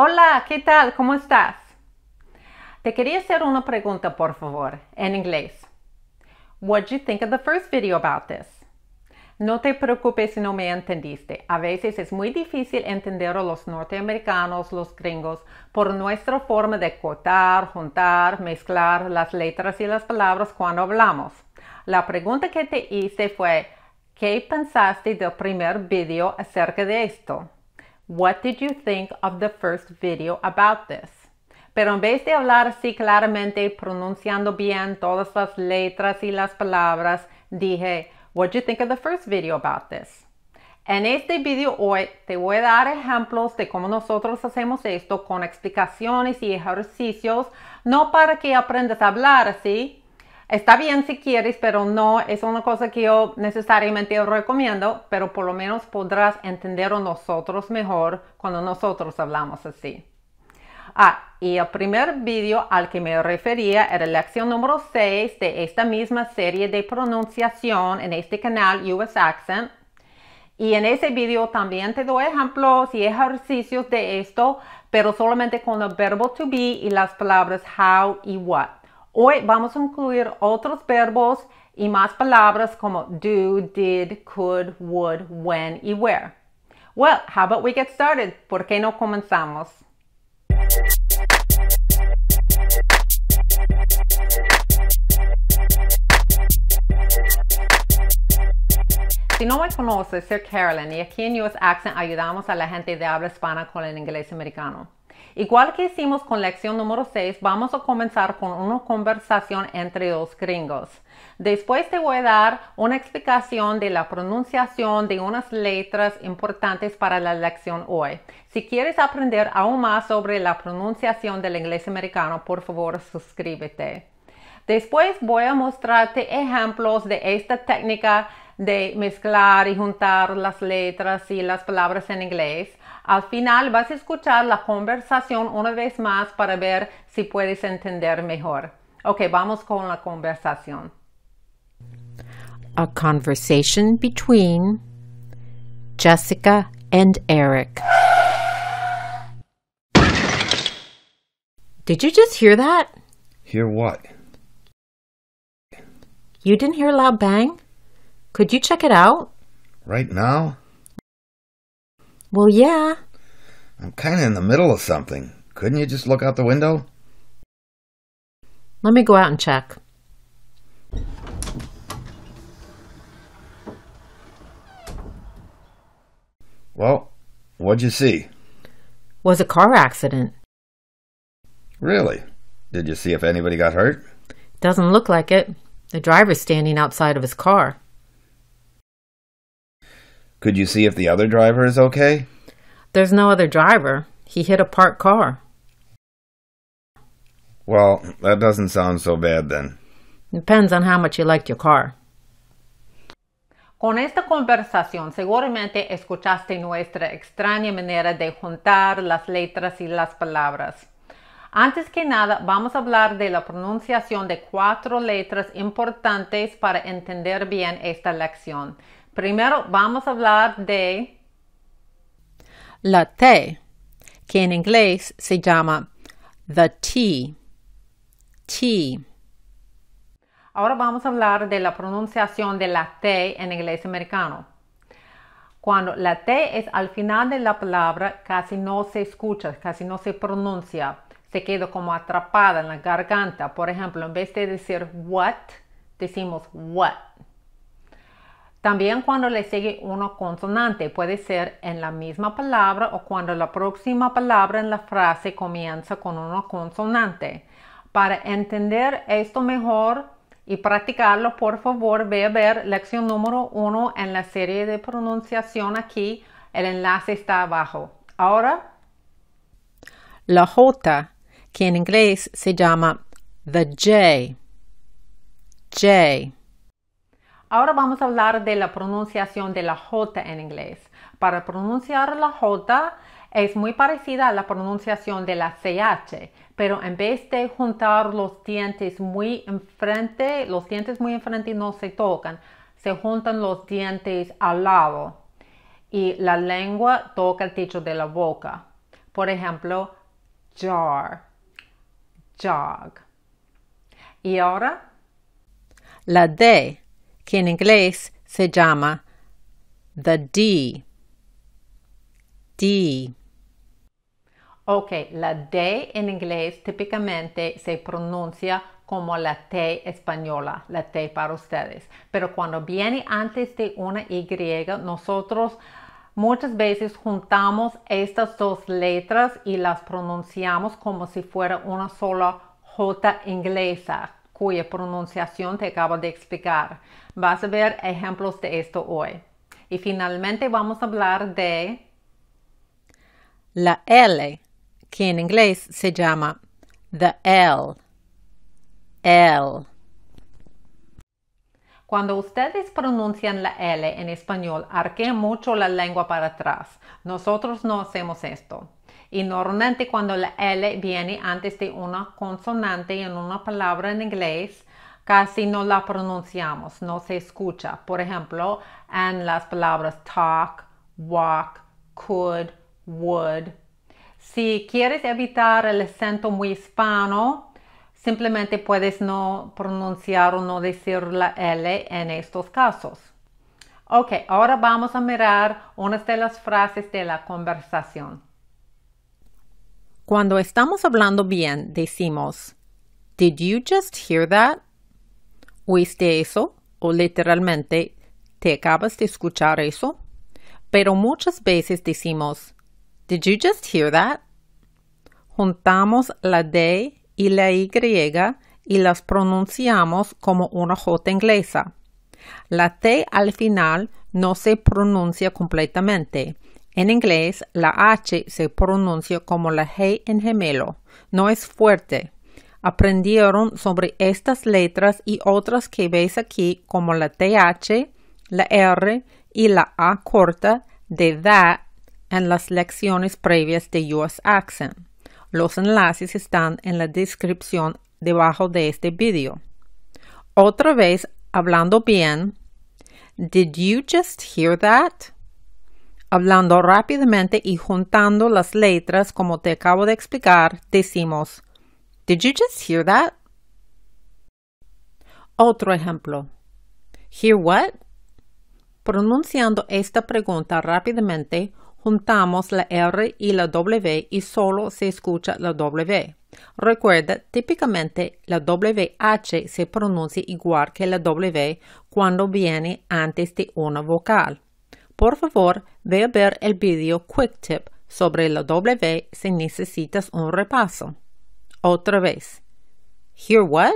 Hola, ¿qué tal? ¿Cómo estás? Te quería hacer una pregunta, por favor, en inglés. What did you think of the first video about this? No te preocupes si no me entendiste. A veces es muy difícil entender a los norteamericanos, los gringos, por nuestra forma de cotar, juntar, mezclar las letras y las palabras cuando hablamos. La pregunta que te hice fue, ¿qué pensaste del primer video acerca de esto? What did you think of the first video about this? Pero en vez de hablar así claramente pronunciando bien todas las letras y las palabras, dije, What did you think of the first video about this? En este video hoy te voy a dar ejemplos de cómo nosotros hacemos esto con explicaciones y ejercicios, no para que aprendas a hablar así, Está bien si quieres, pero no es una cosa que yo necesariamente recomiendo, pero por lo menos podrás entender nosotros mejor cuando nosotros hablamos así. Ah, y el primer vídeo al que me refería era la lección número 6 de esta misma serie de pronunciación en este canal US Accent. Y en ese vídeo también te doy ejemplos y ejercicios de esto, pero solamente con el verbo to be y las palabras how y what. Hoy vamos a incluir otros verbos y más palabras como do, did, could, would, when y where. Well, how about we get started? ¿Por qué no comenzamos? Si no me conoces, soy Carolyn y aquí en US Accent ayudamos a la gente de habla hispana con el inglés americano. Igual que hicimos con la lección número 6, vamos a comenzar con una conversación entre dos gringos. Después te voy a dar una explicación de la pronunciación de unas letras importantes para la lección hoy. Si quieres aprender aún más sobre la pronunciación del inglés americano, por favor suscríbete. Después voy a mostrarte ejemplos de esta técnica de mezclar y juntar las letras y las palabras en inglés. Al final vas a escuchar la conversación una vez más para ver si puedes entender mejor. Ok, vamos con la conversación. A conversation between Jessica and Eric. Did you just hear that? Hear what? You didn't hear a loud bang? Could you check it out? Right now? Well, yeah. I'm kind of in the middle of something. Couldn't you just look out the window? Let me go out and check. Well, what'd you see? Was a car accident. Really? Did you see if anybody got hurt? Doesn't look like it. The driver's standing outside of his car. Could you see if the other driver is okay? There's no other driver. He hit a parked car. Well, that doesn't sound so bad then. Depends on how much you liked your car. Con esta conversación seguramente escuchaste nuestra extraña manera de juntar las letras y las palabras. Antes que nada, vamos a hablar de la pronunciación de cuatro letras importantes para entender bien esta lección. Primero vamos a hablar de la T, que en inglés se llama the T. T. Ahora vamos a hablar de la pronunciación de la T en inglés americano. Cuando la T es al final de la palabra, casi no se escucha, casi no se pronuncia. Se queda como atrapada en la garganta. Por ejemplo, en vez de decir what, decimos what. También cuando le sigue una consonante puede ser en la misma palabra o cuando la próxima palabra en la frase comienza con una consonante. Para entender esto mejor y practicarlo, por favor, ve a ver lección número uno en la serie de pronunciación aquí. El enlace está abajo. Ahora, la J, que en inglés se llama the J. J. Ahora vamos a hablar de la pronunciación de la J en inglés. Para pronunciar la J es muy parecida a la pronunciación de la CH, pero en vez de juntar los dientes muy enfrente, los dientes muy enfrente no se tocan, se juntan los dientes al lado y la lengua toca el techo de la boca. Por ejemplo, jar, jog. Y ahora, la D que en inglés se llama the D. D. Ok, la D en inglés típicamente se pronuncia como la T española, la T para ustedes. Pero cuando viene antes de una Y, nosotros muchas veces juntamos estas dos letras y las pronunciamos como si fuera una sola J inglesa, cuya pronunciación te acabo de explicar. Vas a ver ejemplos de esto hoy. Y finalmente vamos a hablar de la L, que en inglés se llama the L. Cuando ustedes pronuncian la L en español, arquean mucho la lengua para atrás. Nosotros no hacemos esto. Y normalmente cuando la L viene antes de una consonante en una palabra en inglés, casi no la pronunciamos, no se escucha. Por ejemplo, en las palabras talk, walk, could, would. Si quieres evitar el acento muy hispano, simplemente puedes no pronunciar o no decir la L en estos casos. Ok, ahora vamos a mirar unas de las frases de la conversación. Cuando estamos hablando bien, decimos, Did you just hear that? ¿Oíste eso? O literalmente, ¿te acabas de escuchar eso? Pero muchas veces decimos, Did you just hear that? Juntamos la D y la Y y las pronunciamos como una J inglesa. La T al final no se pronuncia completamente en inglés, la H se pronuncia como la G en gemelo. No es fuerte. Aprendieron sobre estas letras y otras que veis aquí como la TH, la R y la A corta de that en las lecciones previas de US Accent. Los enlaces están en la descripción debajo de este video. Otra vez, hablando bien. Did you just hear that? Hablando rápidamente y juntando las letras como te acabo de explicar, decimos Did you just hear that? Otro ejemplo. Hear what? Pronunciando esta pregunta rápidamente, juntamos la R y la W y solo se escucha la W. Recuerda, típicamente la WH se pronuncia igual que la W cuando viene antes de una vocal. Por favor, ve a ver el video Quick Tip sobre la W si necesitas un repaso. Otra vez. Hear what?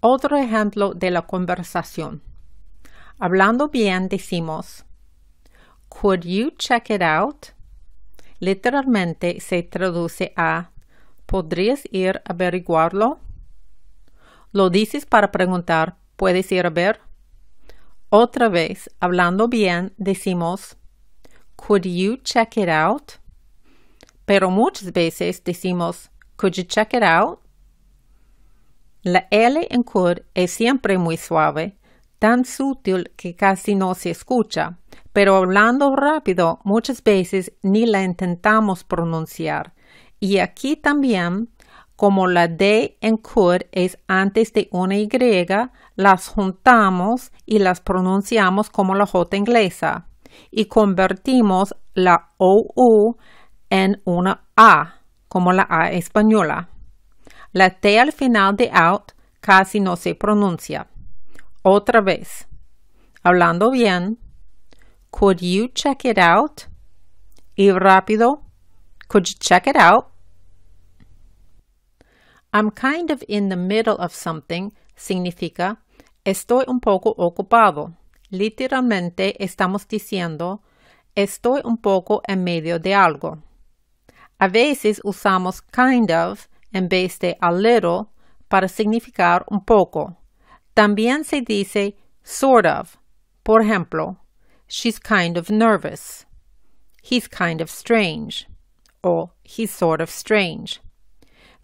Otro ejemplo de la conversación. Hablando bien decimos, Could you check it out? Literalmente se traduce a, ¿podrías ir a averiguarlo? Lo dices para preguntar, ¿puedes ir a ver? Otra vez, hablando bien, decimos Could you check it out? Pero muchas veces decimos Could you check it out? La L en could es siempre muy suave, tan sutil que casi no se escucha, pero hablando rápido muchas veces ni la intentamos pronunciar. Y aquí también como la D en could es antes de una Y, las juntamos y las pronunciamos como la J inglesa y convertimos la OU en una A, como la A española. La T al final de out casi no se pronuncia. Otra vez. Hablando bien. Could you check it out? Y rápido. Could you check it out? I'm kind of in the middle of something significa estoy un poco ocupado. Literalmente estamos diciendo estoy un poco en medio de algo. A veces usamos kind of en vez de a little para significar un poco. También se dice sort of. Por ejemplo, she's kind of nervous. He's kind of strange. O he's sort of strange.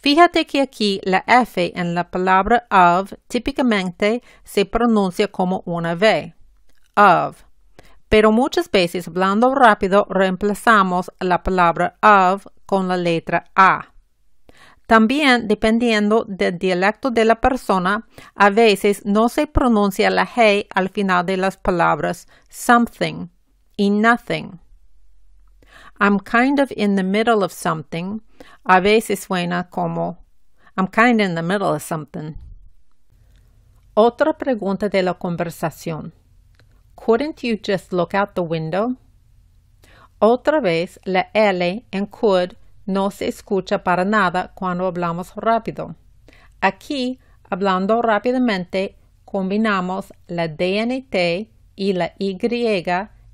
Fíjate que aquí la F en la palabra of típicamente se pronuncia como una V. Of. Pero muchas veces, hablando rápido, reemplazamos la palabra of con la letra A. También, dependiendo del dialecto de la persona, a veces no se pronuncia la G al final de las palabras something y nothing. I'm kind of in the middle of something a veces suena como I'm kind of in the middle of something. Otra pregunta de la conversación. Couldn't you just look out the window? Otra vez, la L en could no se escucha para nada cuando hablamos rápido. Aquí, hablando rápidamente, combinamos la DNT y la Y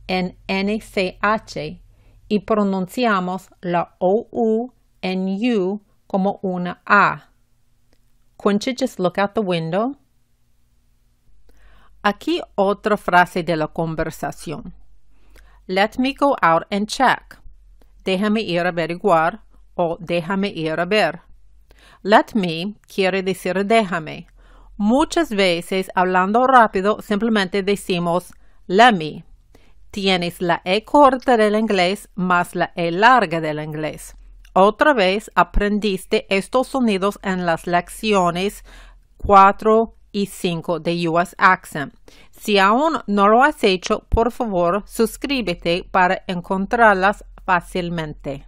en NCH y pronunciamos la OU en U como una A. Couldn't you just look out the window? Aquí otra frase de la conversación. Let me go out and check. Déjame ir a averiguar o déjame ir a ver. Let me quiere decir déjame. Muchas veces hablando rápido simplemente decimos let me tienes la E corta del inglés más la E larga del inglés. Otra vez aprendiste estos sonidos en las lecciones 4 y 5 de US Accent. Si aún no lo has hecho, por favor, suscríbete para encontrarlas fácilmente.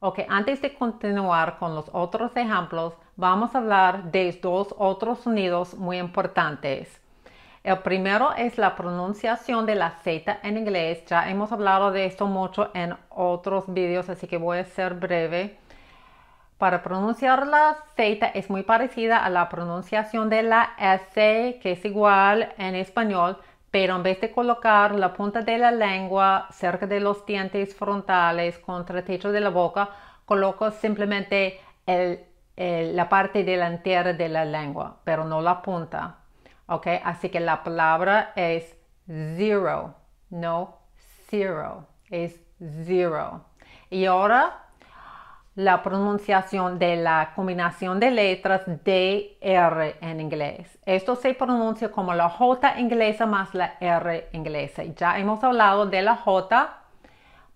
Ok, antes de continuar con los otros ejemplos, vamos a hablar de dos otros sonidos muy importantes. El primero es la pronunciación de la Z en inglés. Ya hemos hablado de esto mucho en otros vídeos, así que voy a ser breve. Para pronunciar la Z es muy parecida a la pronunciación de la S, que es igual en español, pero en vez de colocar la punta de la lengua cerca de los dientes frontales contra el techo de la boca, coloco simplemente la parte delantera de la lengua, pero no la punta. ¿ok? Así que la palabra es zero, no zero, es zero. Y ahora la pronunciación de la combinación de letras DR en inglés. Esto se pronuncia como la J inglesa más la R inglesa. Ya hemos hablado de la J.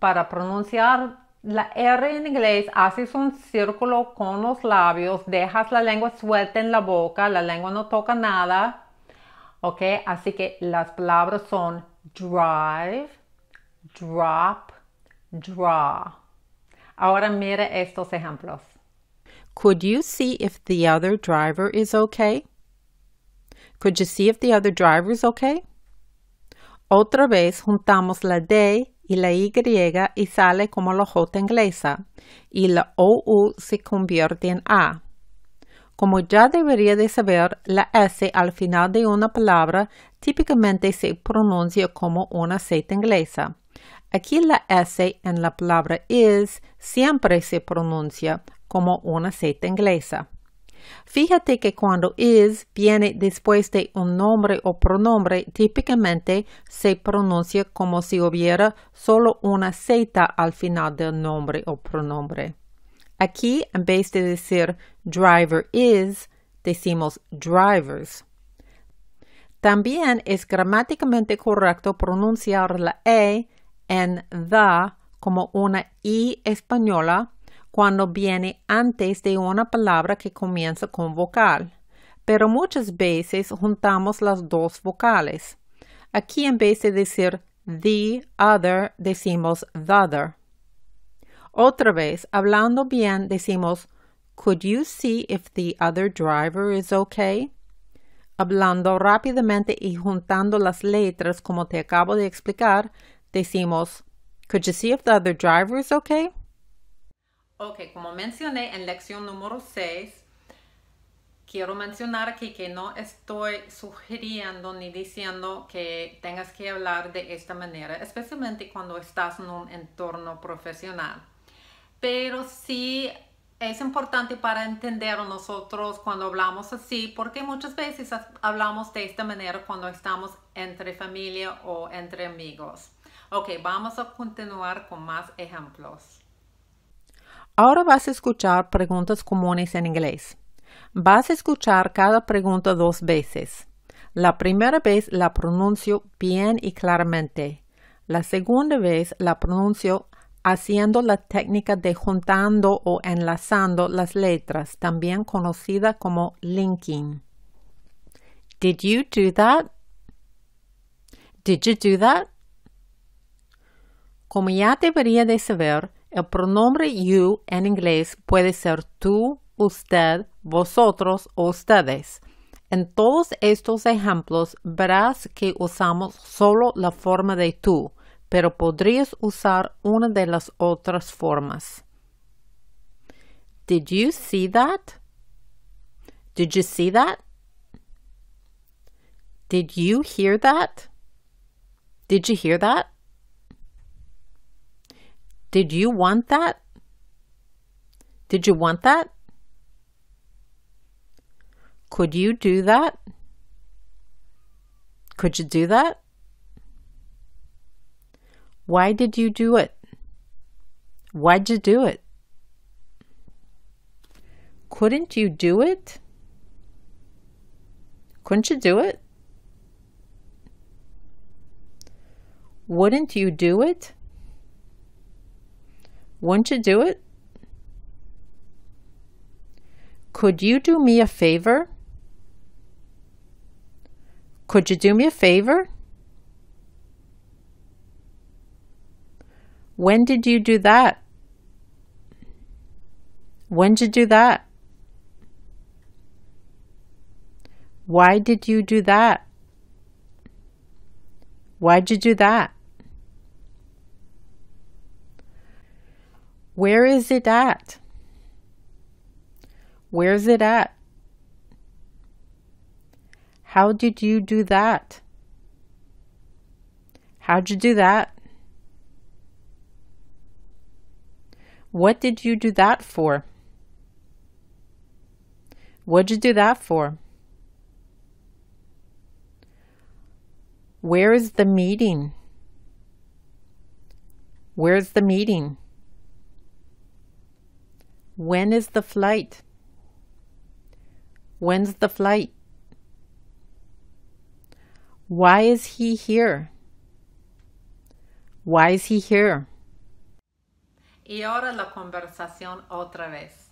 Para pronunciar la R en inglés, haces un círculo con los labios, dejas la lengua suelta en la boca, la lengua no toca nada ¿Ok? Así que las palabras son drive, drop, draw. Ahora mire estos ejemplos. Could you see if the other driver is okay? Could you see if the other driver is okay? Otra vez juntamos la D y la Y y sale como la J inglesa y la OU se convierte en A. Como ya debería de saber, la S al final de una palabra típicamente se pronuncia como una Z inglesa. Aquí la S en la palabra is siempre se pronuncia como una Z inglesa. Fíjate que cuando is viene después de un nombre o pronombre, típicamente se pronuncia como si hubiera solo una Z al final del nombre o pronombre. Aquí, en vez de decir driver is, decimos drivers. También es gramáticamente correcto pronunciar la E en the como una I española cuando viene antes de una palabra que comienza con vocal. Pero muchas veces juntamos las dos vocales. Aquí en vez de decir the other, decimos the other. Otra vez, hablando bien, decimos, Could you see if the other driver is okay? Hablando rápidamente y juntando las letras como te acabo de explicar, decimos, Could you see if the other driver is okay? Ok, como mencioné en lección número 6, quiero mencionar aquí que no estoy sugiriendo ni diciendo que tengas que hablar de esta manera, especialmente cuando estás en un entorno profesional pero sí es importante para entender nosotros cuando hablamos así, porque muchas veces hablamos de esta manera cuando estamos entre familia o entre amigos. Ok, vamos a continuar con más ejemplos. Ahora vas a escuchar preguntas comunes en inglés. Vas a escuchar cada pregunta dos veces. La primera vez la pronuncio bien y claramente. La segunda vez la pronuncio haciendo la técnica de juntando o enlazando las letras, también conocida como linking. Did you do that? Did you do that? Como ya debería de saber, el pronombre you en inglés puede ser tú, usted, vosotros o ustedes. En todos estos ejemplos verás que usamos solo la forma de tú pero podrías usar una de las otras formas. Did you see that? Did you see that? Did you hear that? Did you hear that? Did you want that? Did you want that? Could you do that? Could you do that? Why did you do it? Why'd you do it? Couldn't you do it? Couldn't you do it? Wouldn't you do it? Wouldn't you do it? Could you do me a favor? Could you do me a favor? When did you do that? When did you do that? Why did you do that? Why'd you do that? Where is it at? Where's it at? How did you do that? How'd you do that? What did you do that for? What'd you do that for? Where is the meeting? Where's the meeting? When is the flight? When's the flight? Why is he here? Why is he here? Y ahora la conversación otra vez.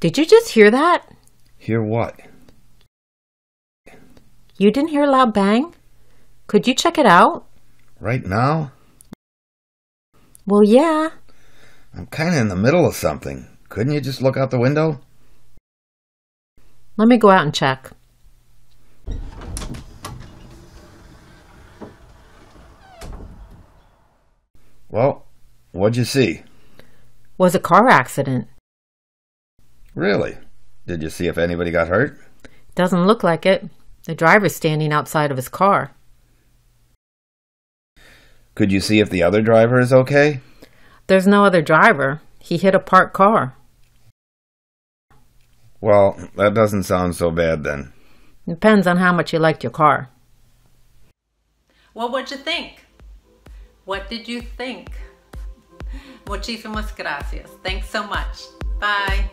Did you just hear that? Hear what? You didn't hear a loud bang? Could you check it out? Right now? Well, yeah. I'm kind of in the middle of something. Couldn't you just look out the window? Let me go out and check. Well, what'd you see? Was a car accident. Really? Did you see if anybody got hurt? Doesn't look like it. The driver's standing outside of his car. Could you see if the other driver is okay? There's no other driver. He hit a parked car. Well, that doesn't sound so bad then. Depends on how much you liked your car. Well, what would you think? What did you think? Muchísimas gracias. Thanks so much. Bye.